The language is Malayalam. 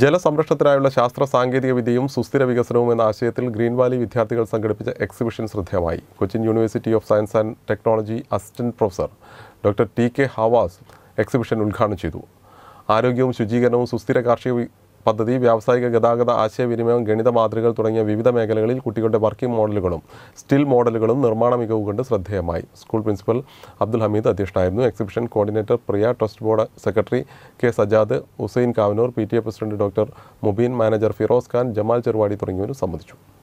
ജലസംരക്ഷണത്തിനായുള്ള ശാസ്ത്ര സാങ്കേതിക വിദ്യയും സുസ്ഥിര വികസനവും എന്ന ആശയത്തിൽ ഗ്രീൻ വാലി വിദ്യാർത്ഥികൾ സംഘടിപ്പിച്ച എക്സിബിഷൻ ശ്രദ്ധേയമായി Cochin university of science and technology assistant professor doctor T K Havas exhibition ഉദ്ഘാടനം ചെയ്തു ആരോഗ്യവും ശുചീകരണവും സുസ്ഥിര കാർഷിക പദ്ധതി വ്യാവസായിക ഗതാഗത ആശയവിനിമയം ഗണിത മാതൃകകൾ തുടങ്ങിയ വിവിധ മേഖലകളിൽ കുട്ടികളുടെ വർക്കിംഗ് മോഡലുകളും സ്റ്റിൽ മോഡലുകളും നിർമ്മാണ മികവ് കൊണ്ട് ശ്രദ്ധേയമായി സ്കൂൾ പ്രിൻസിപ്പൽ അബ്ദുൽ ഹമീദ് അധ്യക്ഷനായിരുന്നു exhibition coordinator Priya trust board secretary K Sajad Hussain Kavanur P president doctor Mubeen manager Firoz Khan Jamal Cheruvadi തുടങ്ങിയവരും സംബന്ധിച്ചു